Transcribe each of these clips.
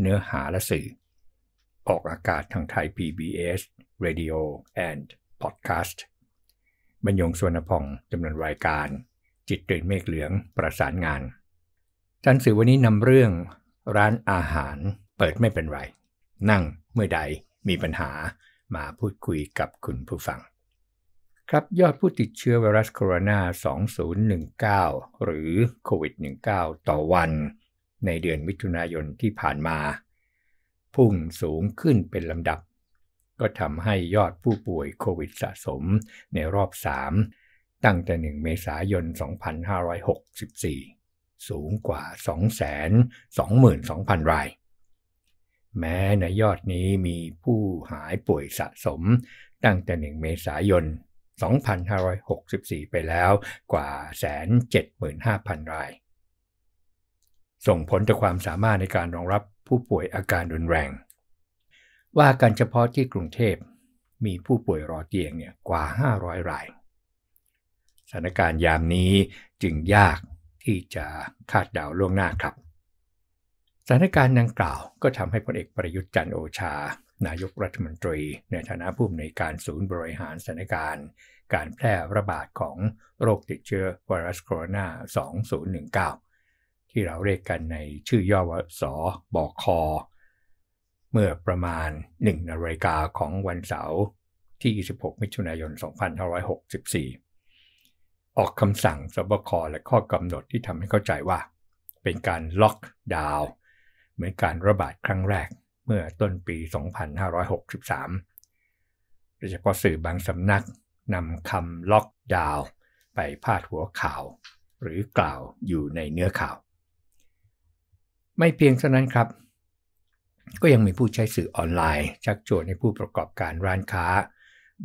เนื้อหาและสื่อ ออกอากาศทางไทย PBS Radio and Podcast บรรยงสวนพองจำนวนรายการ จิตตรนเมฆเหลืองประสานงานท่านสื่อวันนี้นำเรื่องร้านอาหารเปิดไม่เป็นไร นั่งเมื่อใดมีปัญหามาพูดคุยกับคุณผู้ฟัง ครับยอดผู้ติดเชื้อไวรัสโคโรนา 2019 หรือโควิด -19 ต่อวันในเดือนมิถุนายนที่ผ่านมา พุ่งสูงขึ้นเป็นลำดับ ก็ทำให้ยอดผู้ป่วยโควิดสะสมในรอบ 3 ตั้งแต่ 1 เมษายน 2564 สูงกว่า222,000 ราย แม้ในยอดนี้มีผู้หายป่วยสะสม ตั้งแต่ 1 เมษายน 2564 ไปแล้วกว่า 175,000 รายส่งผลต่อความสามารถในการรองรับผู้ป่วยอาการรุนแรง ว่ากันเฉพาะที่กรุงเทพมีผู้ป่วยรอเตียงเนี่ยกว่า 500ราย สถานการณ์ยามนี้จึงยากที่จะคาดเดาล่วงหน้าครับ สถานการณ์ดังกล่าวก็ทำให้พลเอกประยุทธ์จันโอชา นายกรัฐมนตรีในฐานะผู้อำนวยการศูนย์บริหารสถานการณ์การแพร่ระบาดของโรคติดเชื้อไวรัสโคโรนา2019ที่เราเรียกกันในชื่อย่อว่าสอบอคอ เมื่อประมาณ 1นาฬิกาของวันเสาร์ที่ 26มิถุนายน 2564 ออกคำสั่งสบคและข้อกำหนดที่ทำให้เข้าใจว่า เป็นการล็อกดาวน์เหมือนการระบาดครั้งแรกเมื่อต้นปี 2563โดยเฉพาะสื่อบางสำนักนำคำล็อกดาวน์ไปพาดหัวข่าว หรือกล่าวอยู่ในเนื้อข่าวไม่เพียงเท่านั้นครับ ก็ยังมีผู้ใช้สื่อออนไลน์ชักชวนให้ผู้ประกอบการร้านค้า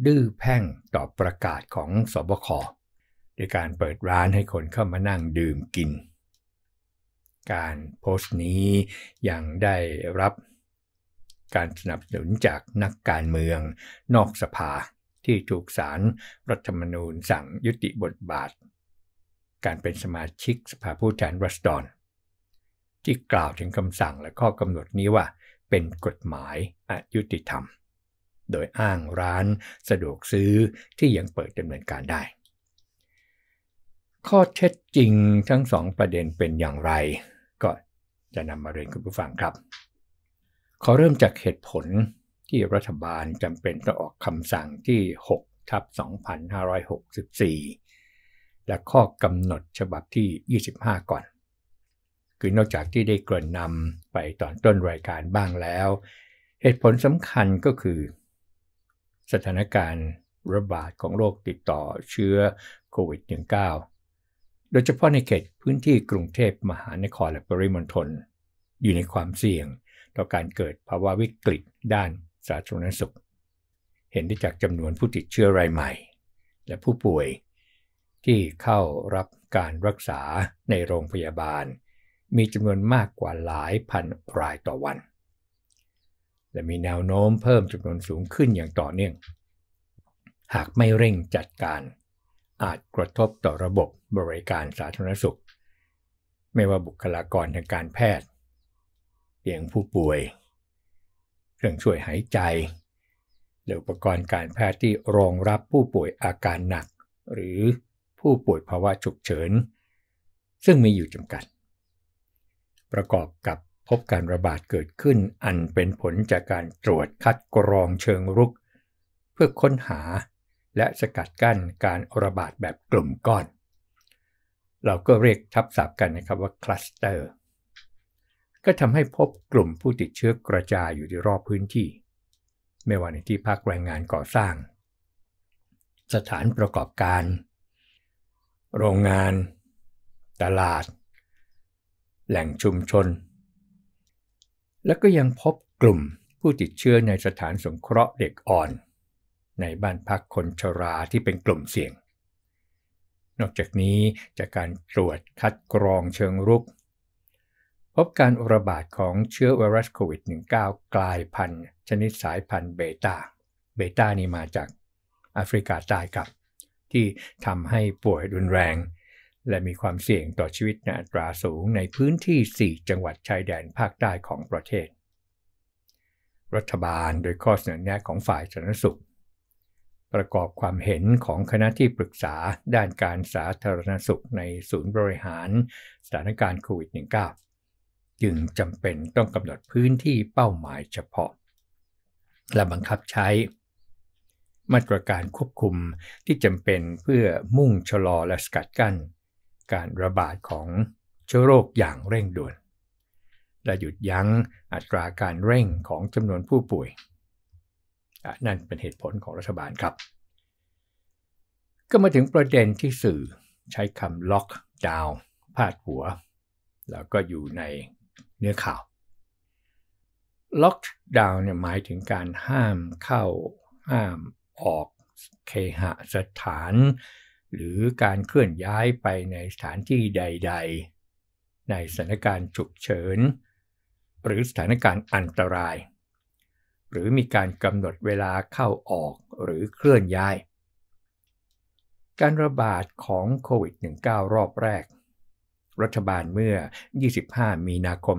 ดื้อแพ่งต่อประกาศของสบคด้วยการเปิดร้านให้คนเข้ามานั่งดื่มกิน การโพสต์นี้ยังได้รับ การสนับสนุนจากนักการเมืองนอกสภาที่ถูกสารรัฐธรรมนูญสั่งยุติบทบาท การเป็นสมาชิกสภาผู้แทนรัศดรที่กล่าวถึงคำสั่งและข้อกำหนดนี้ว่าเป็นกฎหมายอายุติธรรม โดยอ้างร้านสะดวกซื้อที่ยังเปิดดำเนินการได้ ข้อเท็จจริงทั้งสองประเด็นเป็นอย่างไร ก็จะนำมาเรียนคุณผู้ฟังครับ ขอเริ่มจากเหตุผลที่รัฐบาลจำเป็นต้องออกคำสั่งที่ 6 ทับ 2564 และข้อกำหนดฉบับที่ 25 ก่อนคือนอกจากที่ได้เกริ่นนำไปตอนต้นรายการบ้างแล้ว เหตุผลสำคัญก็คือสถานการณ์ระบาดของโรคติดต่อเชื้อโควิด -19 โดยเฉพาะในเขตพื้นที่กรุงเทพมหานครและปริมณฑลอยู่ในความเสี่ยงต่อการเกิดภาวะวิกฤตด้านสาธารณสุข เห็นได้จากจำนวนผู้ติดเชื้อรายใหม่ และผู้ป่วย ที่เข้ารับการรักษาในโรงพยาบาลมีจำนวนมากกว่าหลายพันรายต่อวัน และมีแนวโน้มเพิ่มจำนวนสูงขึ้นอย่างต่อเนื่อง หากไม่เร่งจัดการ อาจกระทบต่อระบบบริการสาธารณสุข ไม่ว่าบุคลากรทางการแพทย์เตียงผู้ป่วย เครื่องช่วยหายใจ หรืออุปกรณ์การแพทย์ที่รองรับผู้ป่วยอาการหนัก หรือผู้ป่วยภาวะฉุกเฉินซึ่งมีอยู่จำกัดประกอบกับพบการระบาดเกิดขึ้นอันเป็นผลจากการตรวจคัดกรองเชิงรุก เพื่อค้นหา และสกัดกั้นการระบาดแบบกลุ่มก้อน เราก็เรียกทับศัพท์กันนะครับว่าคลัสเตอร์ก็ทำให้พบกลุ่มผู้ติดเชื้อกระจายอยู่ที่รอบพื้นที่ ไม่ว่าในที่พักแรงงานก่อสร้าง สถานประกอบการ โรงงาน ตลาดแหล่งชุมชน และก็ยังพบกลุ่มผู้ติดเชื้อในสถานสงเคราะห์เด็กอ่อน ในบ้านพักคนชราที่เป็นกลุ่มเสี่ยง นอกจากนี้จากการตรวจคัดกรองเชิงรุก พบการระบาดของเชื้อไวรัสโควิด -19 กลายพันธุ์ชนิดสายพันธุ์เบตา้าเบต้านี่มาจากแอฟริกาใต้กับที่ทำให้ป่วยรุนแรงและมีความเสี่ยงต่อชีวิตในอัตราสูงในพื้นที่ 4 จังหวัดชายแดนภาคใต้ของประเทศ รัฐบาลโดยข้อเสนอแนะของฝ่ายสาธารณสุข ประกอบความเห็นของคณะที่ปรึกษาด้านการสาธารณสุขในศูนย์บริหารสถานการณ์โควิด -19 จึงจำเป็นต้องกำหนดพื้นที่เป้าหมายเฉพาะ และบังคับใช้ มาตรการควบคุมที่จำเป็นเพื่อมุ่งชะลอและสกัดกั้นการระบาดของเชื้อโรคอย่างเร่งด่วนและหยุดยั้งอัตราการเร่งของจำนวนผู้ป่วย นั่นเป็นเหตุผลของรัฐบาลครับ ก็มาถึงประเด็นที่สื่อใช้คำล็อกดาวน์พาดหัว แล้วก็อยู่ในเนื้อข่าวล็อกดาวน์เนี่ยหมายถึงการห้ามเข้าห้ามออกเคหสถานหรือการเคลื่อนย้ายไปในสถานที่ใดๆ ในสถานการณ์ฉุกเฉินหรือสถานการณ์อันตราย หรือมีการกำหนดเวลาเข้าออกหรือเคลื่อนย้าย การระบาดของโควิด -19 รอบแรก รัฐบาลเมื่อ 25มีนาคม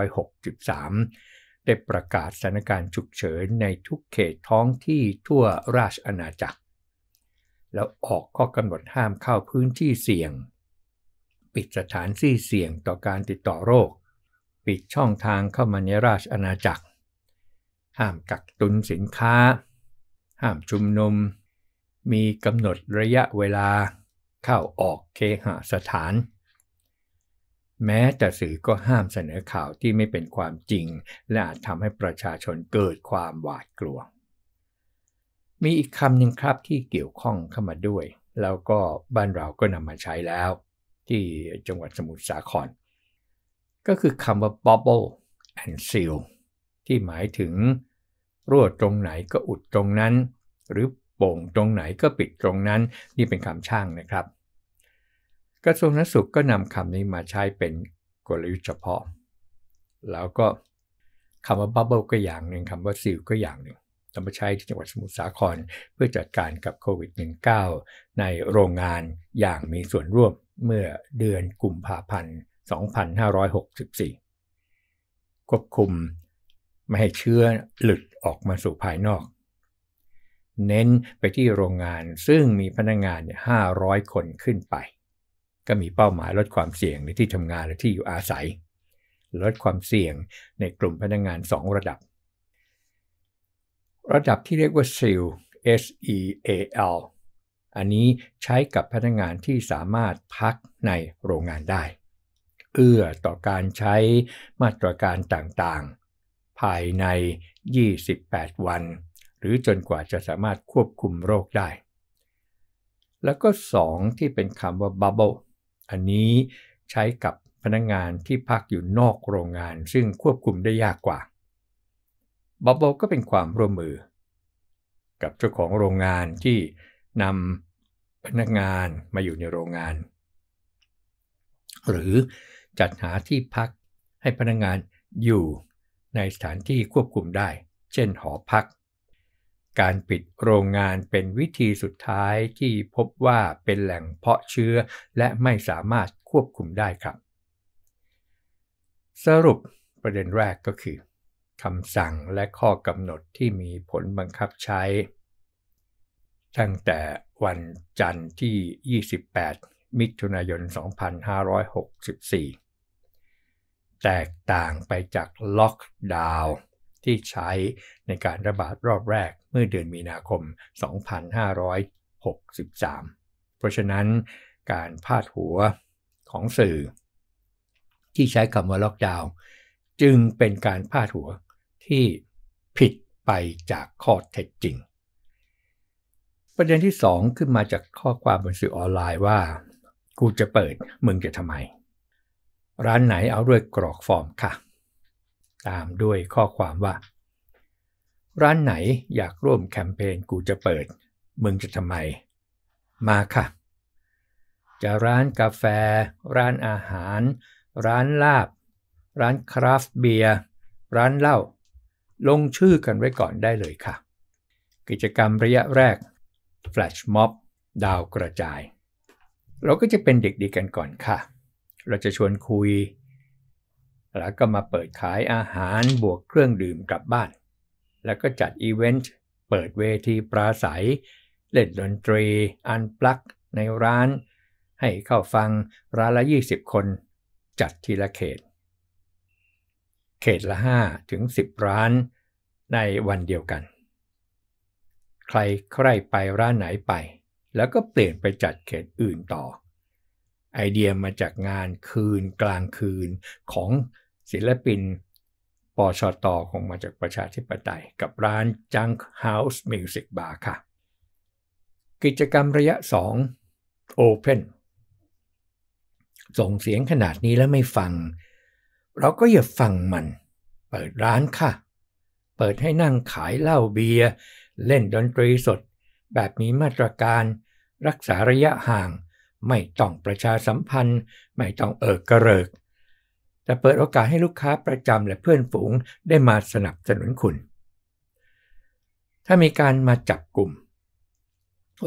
2563 ได้ประกาศสถานการณ์ฉุกเฉินในทุกเขตท้องที่ทั่วราชอาณาจักรแล้วออกข้อกำหนดห้ามเข้าพื้นที่เสี่ยง ปิดสถานที่เสี่ยงต่อการติดต่อโรค ปิดช่องทางเข้ามาในราชอาณาจักร ห้ามกักตุนสินค้า ห้ามชุมนุม มีกำหนดระยะเวลาเข้าออกเคหสถาน แม้แต่สื่อก็ห้ามเสนอข่าวที่ไม่เป็นความจริง และอาจทำให้ประชาชนเกิดความหวาดกลัวมีอีกคำหนึ่งครับที่เกี่ยวข้องเข้ามาด้วย แล้วก็บ้านเราก็นำมาใช้แล้ว ที่จังหวัดสมุทรสาคร ก็คือคำว่า bubble and seal ที่หมายถึงรั่วตรงไหนก็อุดตรงนั้น หรือโป่งตรงไหนก็ปิดตรงนั้น นี่เป็นคำช่างนะครับ กระทรวงนาธาสุขก็นำคำนี้มาใช้เป็นกลยุทธ์เฉพาะ แล้วก็คำว่า bubble ก็อย่างหนึ่งคำว่า seal ก็อย่างหนึ่งนำมาใช้ที่จังหวัดสมุทรสาครเพื่อจัดการกับโควิด -19 ในโรงงานอย่างมีส่วนร่วมเมื่อเดือนกุมภาพันธ์ 2564 ควบคุมไม่ให้เชื้อหลุดออกมาสู่ภายนอก เน้นไปที่โรงงานซึ่งมีพนักงงาน 500 คนขึ้นไป ก็มีเป้าหมายลดความเสี่ยงในที่ทำงานและที่อยู่อาศัย ลดความเสี่ยงในกลุ่มพนักงงาน 2 ระดับระดับที่เรียกว่า SEAL S E A L อันนี้ใช้กับพนักงานที่สามารถพักในโรงงานได้ เอื้อต่อการใช้มาตรการต่างๆ ภายใน 28 วัน หรือจนกว่าจะสามารถควบคุมโรคได้ แล้วก็ 2 ที่เป็นคำว่า bubble อันนี้ใช้กับพนักงงานที่พักอยู่นอกโรงงานซึ่งควบคุมได้ยากกว่าบับเบิลก็เป็นความร่วมมือ กับเจ้าของโรงงานที่นำพนักงานมาอยู่ในโรงงาน หรือจัดหาที่พักให้พนักงานอยู่ในสถานที่ควบคุมได้ เช่น หอพัก การปิดโรงงานเป็นวิธีสุดท้ายที่พบว่าเป็นแหล่งเพาะเชื้อและไม่สามารถควบคุมได้ครับสรุปประเด็นแรกก็คือคำสั่งและข้อกำหนดที่มีผลบังคับใช้ตั้งแต่วันจันทร์ที่ 28 มิถุนายน 2564 แตกต่างไปจากล็อกดาวน์ที่ใช้ในการระบาดรอบแรกเมื่อเดือนมีนาคม 2563 เพราะฉะนั้นการพาดหัวของสื่อ ที่ใช้คำว่าล็อกดาวน์จึงเป็นการพาดหัวที่ผิดไปจากข้อเท็จจริง ประเด็นที่ 2 ขึ้นมาจากข้อความบนสื่อออนไลน์ว่า กูจะเปิดมึงจะทำไม ร้านไหนเอาด้วยกรอกฟอร์มค่ะ ตามด้วยข้อความว่า ร้านไหนอยากร่วมแคมเปญกูจะเปิด มึงจะทำไม มาค่ะจะร้านกาแฟ ร้านอาหาร ร้านลาบ ร้านคราฟต์เบียร์ร้านเหล้าลงชื่อกันไว้ก่อนได้เลยค่ะ กิจกรรมระยะแรก Flash Mob ดาวกระจาย เราก็จะเป็นเด็กดีกันก่อนค่ะ เราจะชวนคุย แล้วก็มาเปิดขายอาหารบวกเครื่องดื่มกลับบ้าน แล้วก็จัดอีเวนต์เปิดเวทีปราศัย เล่นดนตรี อันปลักในร้าน ให้เข้าฟังร้านละ 20 คน จัดทีละเขตเขตละ5ถึง10ร้านในวันเดียวกัน ใครใครไปร้านไหนไป แล้วก็เปลี่ยนไปจัดเขตอื่นต่อ ไอเดียมาจากงานคืนกลางคืนของศิลปินปอชอตอของมาจากประชาธิปไตย กับร้าน Junk House Music Bar ค่ะ กิจกรรมระยะ 2 Open ส่งเสียงขนาดนี้แล้วไม่ฟังเราก็อย่าฟังมัน เปิดร้านค่ะ เปิดให้นั่งขายเหล้าเบียร์เล่นดนตรีสด แบบมีมาตรการ รักษาระยะห่าง ไม่ต้องประชาสัมพันธ์ ไม่ต้องเอิกกระเริกแต่เปิดโอกาสให้ลูกค้าประจำและเพื่อนฝูงได้มาสนับสนุนคุณ ถ้ามีการมาจับกลุ่ม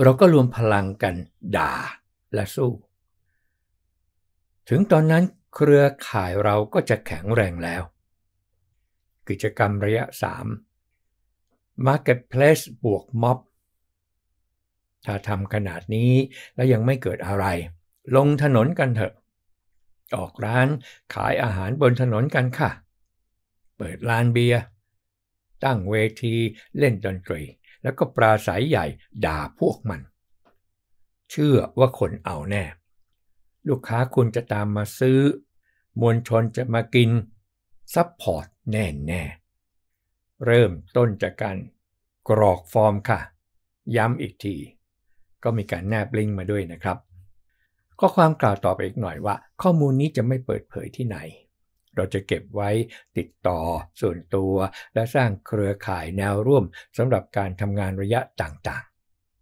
เราก็รวมพลังกันด่าและสู้ ถึงตอนนั้นเครือข่ายเราก็จะแข็งแรงแล้ว กิจกรรมระยะ 3 Marketplace บวกม็อบถ้าทำขนาดนี้แล้วยังไม่เกิดอะไร ลงถนนกันเถอะ ออกร้านขายอาหารบนถนนกันค่ะ เปิดลานเบียร์ตั้งเวทีเล่นดนตรี แล้วก็ปราศัยใหญ่ด่าพวกมัน เชื่อว่าคนเอาแน่ลูกค้าคุณจะตามมาซื้อ มวลชนจะมากินซัพพอร์ตแน่แน่เริ่มต้นจากการกรอกฟอร์มค่ะ ย้ำอีกที ก็มีการแนบลิงก์มาด้วยนะครับข้อความกล่าวต่อไปอีกหน่อยว่า ข้อมูลนี้จะไม่เปิดเผยที่ไหน เราจะเก็บไว้ติดต่อส่วนตัว และสร้างเครือข่ายแนวร่วมสำหรับการทำงานระยะต่าง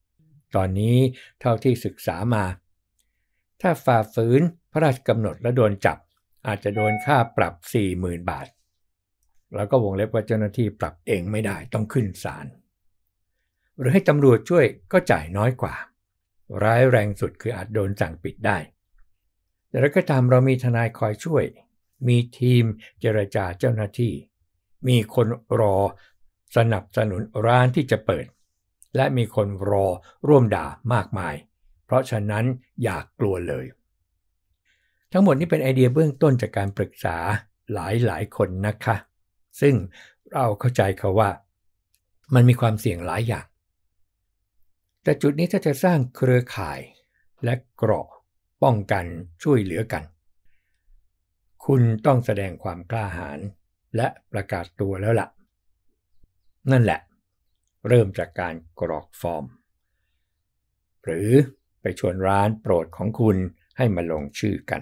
ๆ ตอนนี้เท่าที่ศึกษามาถ้าฝ่าฝืนพระราชกำหนดและโดนจับอาจจะโดนค่าปรับ 40,000บาท แล้วก็วงเล็บว่าเจ้าหน้าที่ปรับเองไม่ได้ต้องขึ้นศาลหรือให้ตำรวจช่วยก็จ่ายน้อยกว่า ร้ายแรงสุดคืออาจโดนสั่งปิดได้แต่แล้วก็ตามเรามีทนายคอยช่วย มีทีมเจรจาเจ้าหน้าที่ มีคนรอสนับสนุนร้านที่จะเปิด และมีคนรอร่วมด่ามากมายเพราะฉะนั้นอย่ากกลัวเลย ทั้งหมดนี้เป็นไอเดียเบื้องต้นจากการปรึกษาหลายหลายคนนะคะ ซึ่งเราเข้าใจเขาว่า มันมีความเสี่ยงหลายอย่าง แต่จุดนี้ถ้าจะสร้างเครือข่าย และเกราะป้องกันช่วยเหลือกัน คุณต้องแสดงความกล้าหาญและประกาศตัวแล้วละ่ะ นั่นแหละ เริ่มจากการกรอกฟอร์ม หรือไปชวนร้านโปรดของคุณให้มาลงชื่อกัน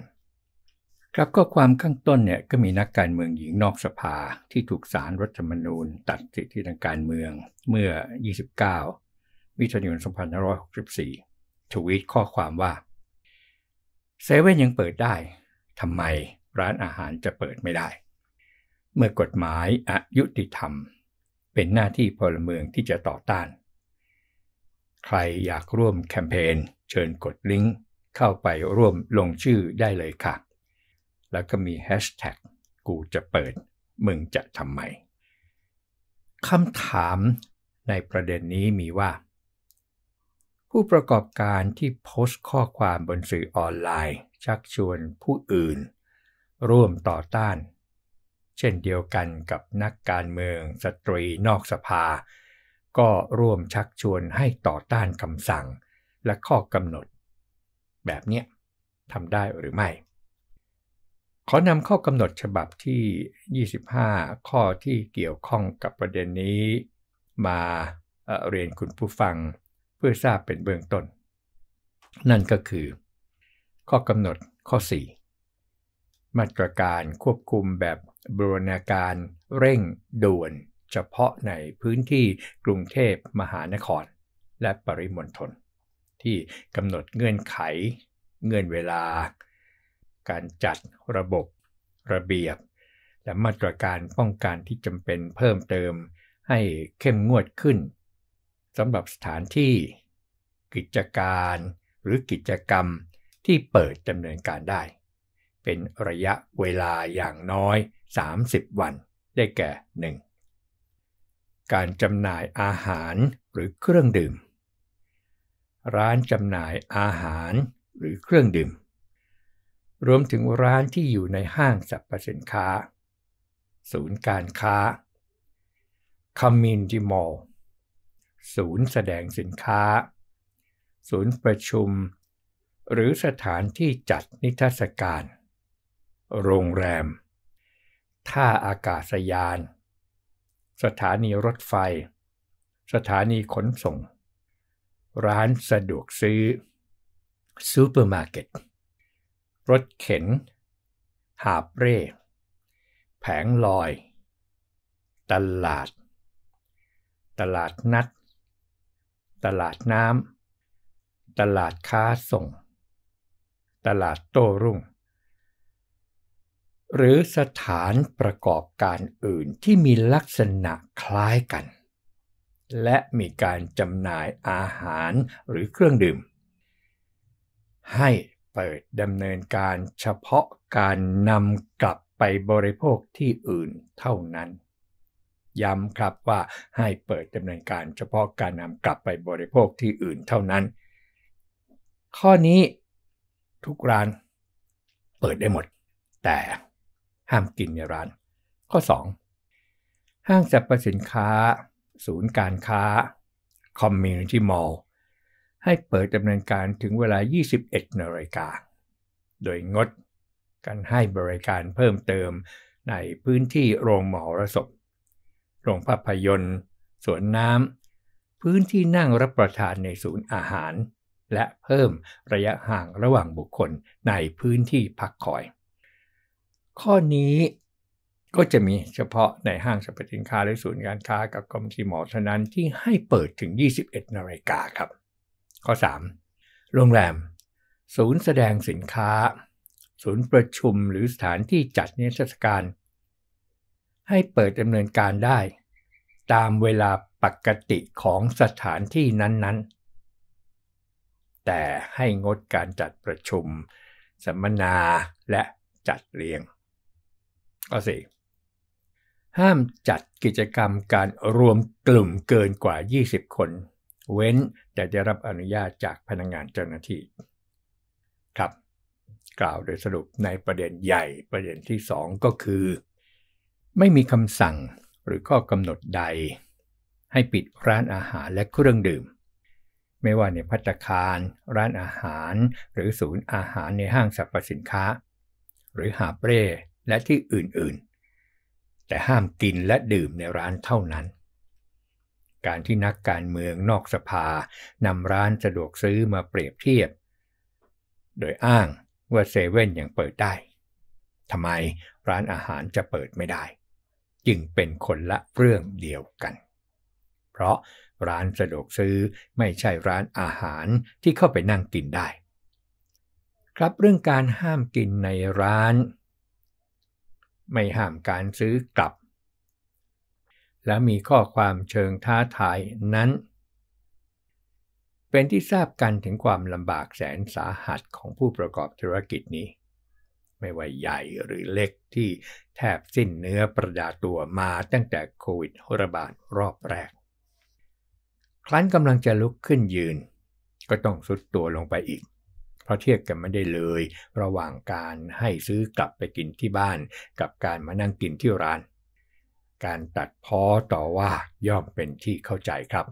ครับก็ความข้างต้นเนี่ยก็มีนักการเมืองหญิงนอกสภา ที่ถูกสารรัฐธรรมนูญ ตัดสิทธิทางการเมืองเมื่อ 29 มิถุนายน 2564 ทวีตข้อความว่า เซเว่นยังเปิดได้ทำไมร้านอาหารจะเปิดไม่ได้ เมื่อกฎหมายอายุติธรรม เป็นหน้าที่พลเมืองที่จะต่อต้านใครอยากร่วมแคมเปญเชิญกดลิงก์เข้าไปร่วมลงชื่อได้เลยค่ะ แล้วก็มีแฮชแท็กกูจะเปิด มึงจะทำไมคำถามในประเด็นนี้มีว่า ผู้ประกอบการที่โพสต์ข้อความบนสื่อออนไลน์ ชักชวนผู้อื่น ร่วมต่อต้าน เช่นเดียวกันกับนักการเมือง สตรีนอกสภาก็ร่วมชักชวนให้ต่อต้านคำสั่ง และข้อกำหนด แบบเนี้ยทำได้หรือไม่ ขอนำข้อกำหนดฉบับที่ 25 ข้อที่เกี่ยวข้องกับประเด็นนี้ มาเเรียนคุณผู้ฟังเพื่อทราบเป็นเบื้องต้น นั่นก็คือ ข้อกำหนดข้อ 4 มาตรการควบคุมแบบบรณาการเร่ง ด่วนเฉพาะในพื้นที่กรุงเทพมหานคร และปริมณฑลที่กำหนดเงื่อนไข เงื่อนเวลา การจัดระบบ ระเบียบ และมาตรการป้องกันที่จำเป็นเพิ่มเติมให้เข้มงวดขึ้นสำหรับสถานที่ กิจการหรือกิจกรรมที่เปิดดำเนินการได้ เป็นระยะเวลาอย่างน้อย 30 วัน ได้แก่ 1การจำหน่ายอาหารหรือเครื่องดื่ม ร้านจำหน่ายอาหารหรือเครื่องดื่ม รวมถึงร้านที่อยู่ในห้างสรรพสินค้าศูนย์การค้าคามิน n i t มอลศูนย์แสดงสินค้า ศูนย์ประชุม หรือสถานที่จัดนิทรรศการ โรงแรม ท่าอากาศยานสถานีรถไฟ สถานีขนส่ง ร้านสะดวกซื้อซูเปอร์มาร์เก็ต รถเข็น หาบเร่ แผงลอย ตลาด ตลาดนัด ตลาดน้ำ ตลาดค้าส่ง ตลาดโต้รุ่งหรือสถานประกอบการอื่นที่มีลักษณะคล้ายกัน และมีการจำหน่ายอาหารหรือเครื่องดื่ม ให้เปิดดำเนินการเฉพาะการนำกลับไปบริโภคที่อื่นเท่านั้น ย้ำครับว่าให้เปิดดำเนินการเฉพาะการนำกลับไปบริโภคที่อื่นเท่านั้น ข้อนี้ทุกร้านเปิดได้หมดแต่ห้ามกินในร้าน ข้อ 2 ห้างสรรพสินค้า ศูนย์การค้าคอมมูนิตี้มอลล์ให้เปิดดำเนินการถึงเวลา 21นาฬิกาโดยงด การให้บริการเพิ่มเติมในพื้นที่โรงหมอรสบโรงภาพยนตร์สวนน้ำ พื้นที่นั่งรับประทานในศูนย์อาหาร และเพิ่มระยะห่างระหว่างบุคคลในพื้นที่พักคอยข้อนี้ก็จะมีเฉพาะในห้างสรรพสินค้าหรือศูนย์การค้ากับกรมทีหมอเท่านั้นที่ให้เปิดถึง 21นาฬิกาครับ ข้อ3โรงแรม ศูนย์แสดงสินค้า ศูนย์ประชุมหรือสถานที่จัดนิทรรศการ ให้เปิดดำเนินการได้ตามเวลาปกติของสถานที่นั้นๆ แต่ให้งดการจัดประชุมสัมมนาและจัดเลี้ยงอาสิ ห้ามจัดกิจกรรมการรวมกลุ่มเกินกว่า 20 คน เว้นแต่ได้รับอนุญาตจากพนักงงานเจ้าหน้าที่ครับ กล่าวโดยสรุปในประเด็นใหญ่ประเด็นที่ 2 ก็คือ ไม่มีคำสั่งหรือข้อกำหนดใด ให้ปิดร้านอาหารและเครื่องดื่ม ไม่ว่าในพัตคาร ร้านอาหาร หรือศูนย์อาหารในห้างสรรพสินค้า หรือหาเปรและที่อื่นๆ แต่ห้ามกินและดื่มในร้านเท่านั้น การที่นักการเมืองนอกสภานำร้านสะดวกซื้อมาเปรียบเทียบ โดยอ้างว่าเซเว่นยังเปิดได้ ทำไมร้านอาหารจะเปิดไม่ได้ จึงเป็นคนละเรื่องเดียวกัน เพราะร้านสะดวกซื้อไม่ใช่ร้านอาหารที่เข้าไปนั่งกินได้ ครับเรื่องการห้ามกินในร้านไม่ห้ามการซื้อกลับ และมีข้อความเชิงท้าทายนั้น เป็นที่ทราบกันถึงความลำบากแสนสาหัสของผู้ประกอบธุรกิจนี้ ไม่ว่าใหญ่หรือเล็กที่แทบสิ้นเนื้อประดาตัวมาตั้งแต่โควิดระบาดรอบแรกครั้นกำลังจะลุกขึ้นยืน ก็ต้องสุดตัวลงไปอีกราะเทียบกันไม่ได้เลย ระหว่างการให้ซื้อกลับไปกินที่บ้านกับการมานั่งกินที่ร้าน การตัดพ้อต่อว่าย่อมเป็นที่เข้าใจครับ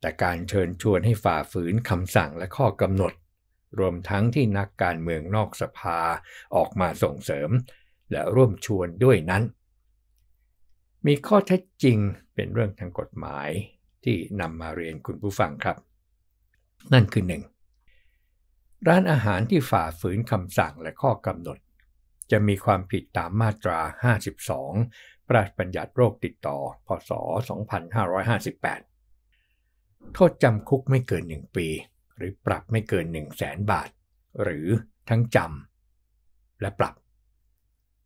แต่การเชิญชวนให้ฝ่าฝืนคำสั่งและข้อกำหนด รวมทั้งที่นักการเมืองนอกสภาออกมาส่งเสริม และร่วมชวนด้วยนั้น มีข้อเท็จจริงเป็นเรื่องทางกฎหมายที่นำมาเรียนคุณผู้ฟังครับ นั่นคือหนึ่งร้านอาหารที่ฝ่าฝืนคำสั่งและข้อกำหนด จะมีความผิดตามมาตรา 52พระราชบัญญัติโรคติดต่อ พศ 2558 โทษจำคุกไม่เกิน 1 ปี หรือปรับไม่เกิน1 0 0 0 0แสนบาท หรือทั้งจำและปรับ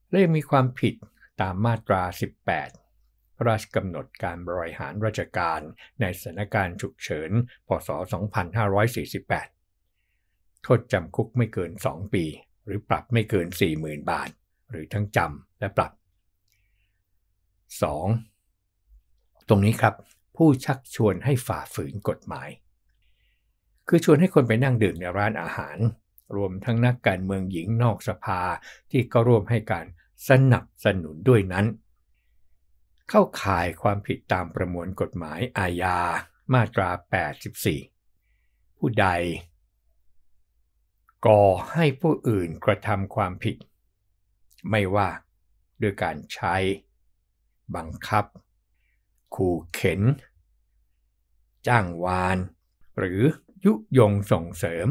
และยังมีความผิดตามมาตรา 18พระราชกำหนดการบริหารราชการในสถานการณ์ฉุกเฉิน พศ 2548โทษจำคุกไม่เกิน 2 ปี หรือปรับไม่เกิน 40,000 บาท หรือทั้งจำและปรับ 2. ตรงนี้ครับ ผู้ชักชวนให้ฝ่าฝืนกฎหมาย คือชวนให้คนไปนั่งดื่มในร้านอาหาร รวมทั้งนักการเมืองหญิงนอกสภาที่ก็ร่วมให้การสนับสนุนด้วยนั้น เข้าข่ายความผิดตามประมวลกฎหมายอาญามาตรา 84 ผู้ใดก่อให้ผู้อื่นกระทำความผิด ไม่ว่าด้วยการใช้ บังคับขู่เข็น จ้างวาน หรือยุยงส่งเสริม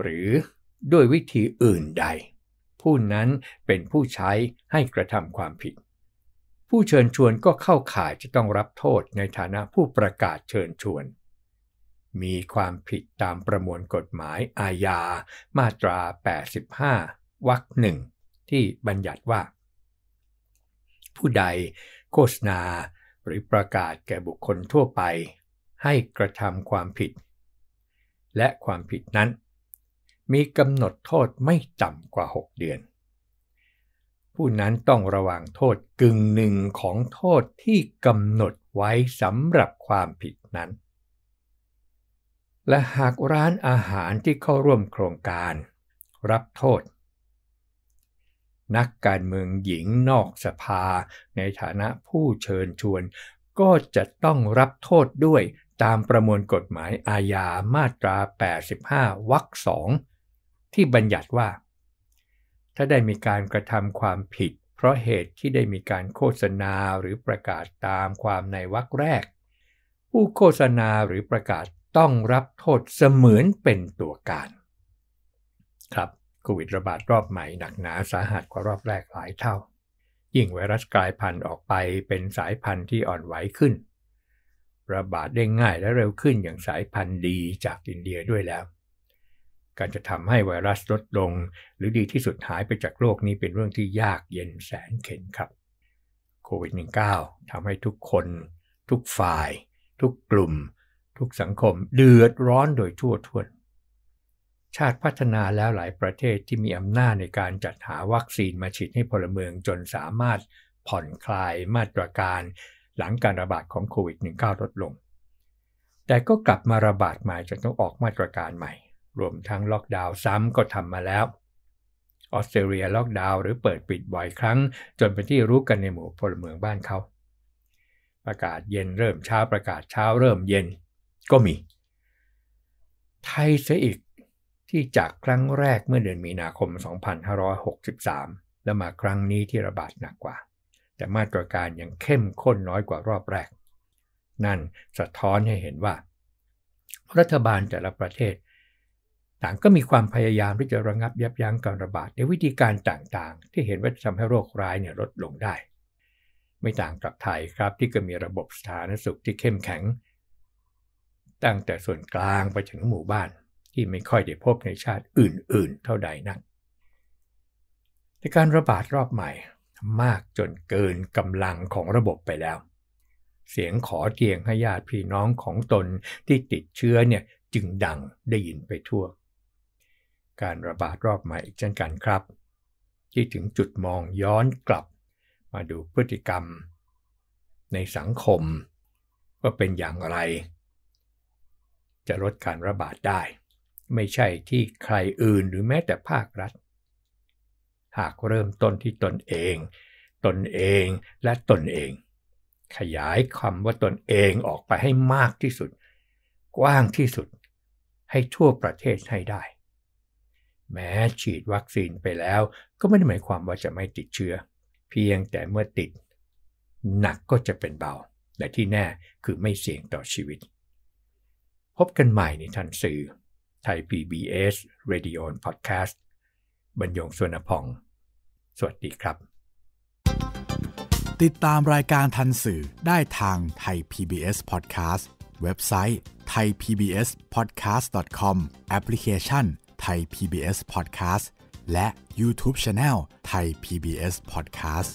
หรือด้วยวิธีอื่นใด ผู้นั้นเป็นผู้ใช้ให้กระทำความผิด ผู้เชิญชวนก็เข้าข่ายจะต้องรับโทษในฐานะผู้ประกาศเชิญชวนมีความผิดตามประมวลกฎหมายอาญามาตรา 85วรรคหนึ่งที่บัญญัติว่า ผู้ใดโฆษณาหรือประกาศแก่บุคคลทั่วไปให้กระทำความผิด และความผิดนั้นมีกำหนดโทษไม่ต่ำกว่า 6 เดือน ผู้นั้นต้องระวังโทษกึ่งหนึ่งของโทษที่กำหนดไว้สำหรับความผิดนั้นและหากร้านอาหารที่เข้าร่วมโครงการ รับโทษ นักการเมืองหญิงนอกสภาในฐานะผู้เชิญชวน ก็จะต้องรับโทษด้วยตามประมวลกฎหมายอาญามาตรา 85วรรคสองที่บัญญัติว่า ถ้าได้มีการกระทำความผิด เพราะเหตุที่ได้มีการโฆษณาหรือประกาศตามความในวรรคแรก ผู้โฆษณาหรือประกาศต้องรับโทษเสมือนเป็นตัวการ ครับโควิดระบาดรอบใหม่ หนักหนาสาหัสกว่ารอบแรกหลายเท่า ยิ่งไวรัสกลายพันธุ์ออกไปเป็นสายพันธุ์ที่อ่อนไหวขึ้น ระบาดได้ง่ายและเร็วขึ้นอย่างสายพันธุ์ดีจากอินเดียด้วยแล้ว การจะทำให้ไวรัสลดลง หรือดีที่สุดหายไปจากโลกนี้เป็นเรื่องที่ยากเย็นแสนเข็นครับโควิด -19 ทำให้ทุกคน ทุกฝ่าย ทุกกลุ่มทุกสังคมเดือดร้อนโดยทั่วทวน ชาติพัฒนาแล้วหลายประเทศที่มีอำนาจในการจัดหาวัคซีนมาฉีดให้พลเมืองจนสามารถผ่อนคลายมาตรการหลังการระบาดของโควิด -19 ลดลง แต่ก็กลับมาระบาดใหม่จนต้องออกมาตรการใหม่ รวมทั้งล็อกดาวน์ซ้ำก็ทำมาแล้ว ออสเตรเลียล็อกดาวน์หรือเปิดปิดบ่อยครั้งจนเป็นที่รู้กันในหมู่พลเมืองบ้านเขาประกาศเย็นเริ่มเช้าประกาศเช้าเริ่มเย็นก็มีไทยเสียอีกที่จากครั้งแรกเมื่อเดือนมีนาคม 2563 และมาครั้งนี้ที่ระบาดหนักกว่า แต่มาตรการยังเข้มข้นน้อยกว่ารอบแรก นั่นสะท้อนให้เห็นว่า รัฐบาลแต่ละประเทศ ต่างก็มีความพยายามที่จะระงับยับยั้งการระบาดในวิธีการต่างๆ ที่เห็นว่าจะทำให้โรคร้ายเนี่ยลดลงได้ ไม่ต่างกับไทยครับที่ก็มีระบบสาธารณสุขที่เข้มแข็งตั้งแต่ส่วนกลางไปจนถึงหมู่บ้านที่ไม่ค่อยได้พบในชาติอื่นๆ เท่าใดนักในการระบาด รอบใหม่มากจนเกินกำลังของระบบไปแล้ว เสียงขอเตียงให้ญาติพี่น้องของตนที่ติดเชื้อเนี่ยจึงดังได้ยินไปทั่ว การระบาดรอบใหม่เช่นกันครับ ที่ถึงจุดมองย้อนกลับมาดูพฤติกรรม ในสังคม ว่าเป็นอย่างไรจะลดการระบาดได้ ไม่ใช่ที่ใครอื่นหรือแม้แต่ภาครัฐ หากเริ่มต้นที่ตนเอง ตนเองและตนเอง ขยายคำว่าตนเองออกไปให้มากที่สุด กว้างที่สุด ให้ทั่วประเทศให้ได้ แม้ฉีดวัคซีนไปแล้วก็ไม่ได้หมายความว่าจะไม่ติดเชื้อ เพียงแต่เมื่อติด หนักก็จะเป็นเบา แต่ที่แน่คือไม่เสี่ยงต่อชีวิตพบกันใหม่ในทันสื่อไทย PBS Radio and Podcast บรรยงสวนพอง สวัสดีครับ ติดตามรายการทันสื่อได้ทางไทย PBS Podcast เว็บไซต์ thaipbspodcast.com แอปพลิเคชัน Thai PBS Podcast และ YouTube Channel Thai PBS Podcast